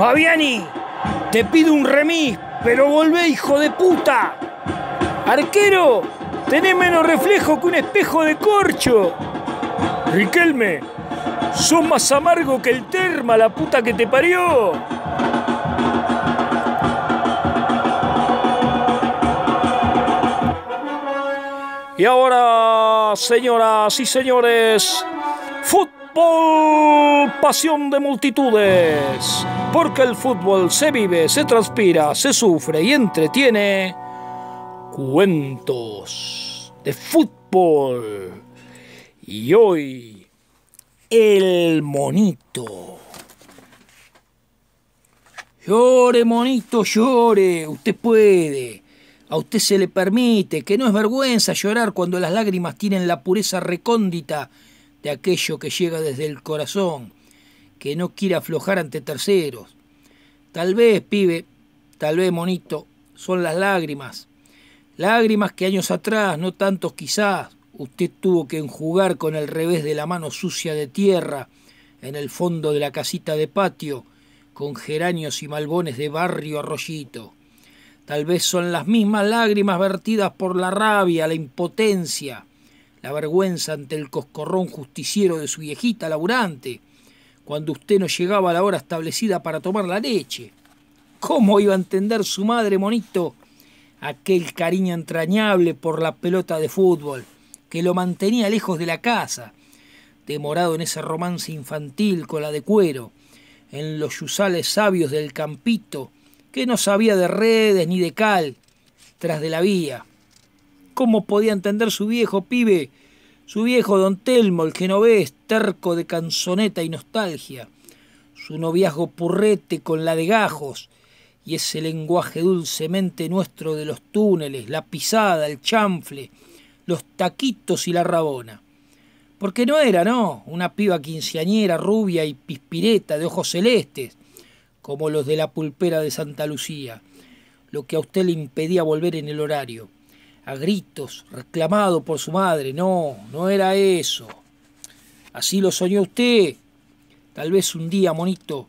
Fabiani, te pido un remis, pero volvé, hijo de puta. Arquero, tenés menos reflejo que un espejo de corcho. Riquelme, sos más amargo que el terma, la puta que te parió. Y ahora, señoras y señores, fútbol pasión de multitudes. Porque el fútbol se vive, se transpira, se sufre y entretiene. Cuentos de fútbol. Y hoy, el monito. Llore, monito, llore. Usted puede. A usted se le permite, que no es vergüenza llorar cuando las lágrimas tienen la pureza recóndita de aquello que llega desde el corazón, que no quiere aflojar ante terceros. Tal vez, pibe, tal vez, monito, son las lágrimas. Lágrimas que años atrás, no tantos quizás, usted tuvo que enjugar con el revés de la mano sucia de tierra en el fondo de la casita de patio, con geranios y malbones de barrio arrollito. Tal vez son las mismas lágrimas vertidas por la rabia, la impotencia, la vergüenza ante el coscorrón justiciero de su viejita laburante, cuando usted no llegaba a la hora establecida para tomar la leche. ¿Cómo iba a entender su madre, monito, aquel cariño entrañable por la pelota de fútbol que lo mantenía lejos de la casa, demorado en ese romance infantil con la de cuero, en los yuzales sabios del campito, que no sabía de redes ni de cal, tras de la vía? cómo podía entender su viejo pibe, su viejo don Telmo, el genovés, terco de canzoneta y nostalgia, su noviazgo purrete con la de gajos, y ese lenguaje dulcemente nuestro de los túneles, la pisada, el chanfle, los taquitos y la rabona. Porque no era, ¿no? Una piba quinceañera, rubia y pispireta, de ojos celestes, como los de la pulpera de Santa Lucía, lo que a usted le impedía volver en el horario a gritos, reclamado por su madre. No, no era eso. Así lo soñó usted. Tal vez un día, monito,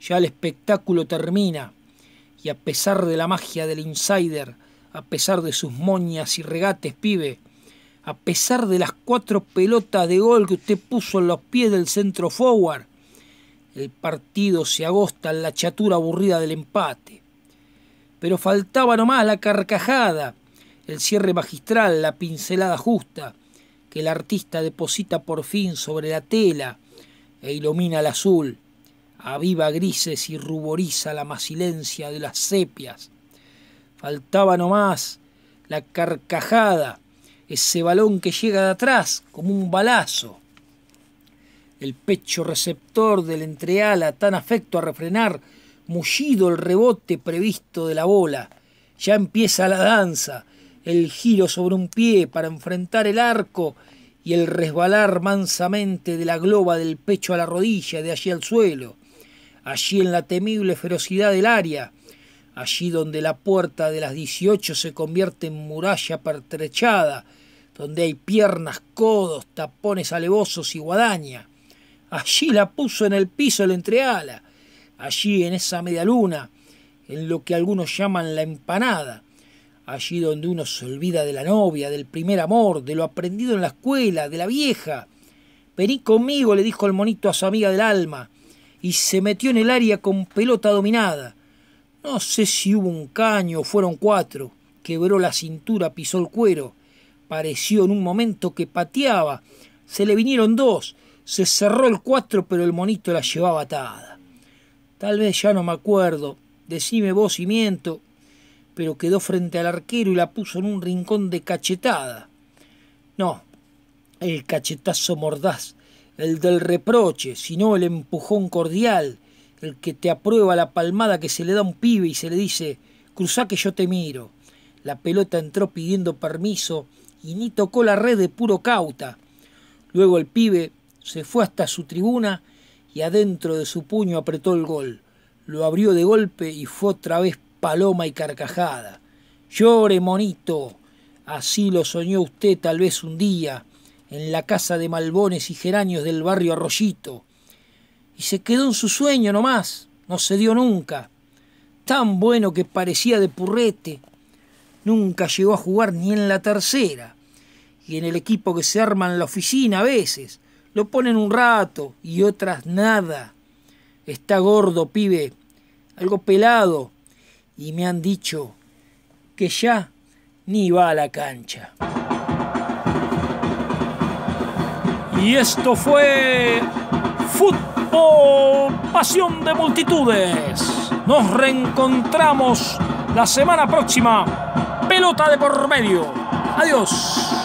ya el espectáculo termina y a pesar de la magia del insider, a pesar de sus moñas y regates, pibe, a pesar de las cuatro pelotas de gol que usted puso en los pies del centro forward, el partido se agosta en la chatura aburrida del empate. Pero faltaba nomás la carcajada el cierre magistral, la pincelada justa que el artista deposita por fin sobre la tela e ilumina el azul, aviva grises y ruboriza la macilencia de las sepias. Faltaba nomás la carcajada, ese balón que llega de atrás como un balazo. El pecho receptor del entreala tan afecto a refrenar, mullido el rebote previsto de la bola. Ya empieza la danza, el giro sobre un pie para enfrentar el arco y el resbalar mansamente de la globa del pecho a la rodilla, de allí al suelo, allí en la temible ferocidad del área, allí donde la puerta de las 18 se convierte en muralla pertrechada, donde hay piernas, codos, tapones alevosos y guadaña. Allí la puso en el piso el entreala, allí en esa media luna, en lo que algunos llaman la empanada, allí donde uno se olvida de la novia, del primer amor, de lo aprendido en la escuela, de la vieja. Vení conmigo, le dijo el monito a su amiga del alma, y se metió en el área con pelota dominada. No sé si hubo un caño, fueron cuatro. Quebró la cintura, pisó el cuero. Pareció en un momento que pateaba. Se le vinieron dos. Se cerró el cuatro, pero el monito la llevaba atada. Tal vez ya no me acuerdo. Decime vos si miento pero quedó frente al arquero y la puso en un rincón de cachetada. No, el cachetazo mordaz, el del reproche, sino el empujón cordial, el que te aprueba la palmada que se le da a un pibe y se le dice, cruzá que yo te miro. La pelota entró pidiendo permiso y ni tocó la red de puro cauta. Luego el pibe se fue hasta su tribuna y adentro de su puño apretó el gol. Lo abrió de golpe y fue otra vez paloma y carcajada. Llore, monito, así lo soñó usted tal vez un día, en la casa de malbones y geranios del barrio Arroyito. Y se quedó en su sueño nomás, no se dio nunca. Tan bueno que parecía de purrete. Nunca llegó a jugar ni en la tercera. Y en el equipo que se arma en la oficina a veces, lo ponen un rato y otras nada. Está gordo, pibe, algo pelado, y me han dicho que ya ni va a la cancha. Y esto fue Fútbol Pasión de Multitudes. Nos reencontramos la semana próxima. Pelota de por medio. Adiós.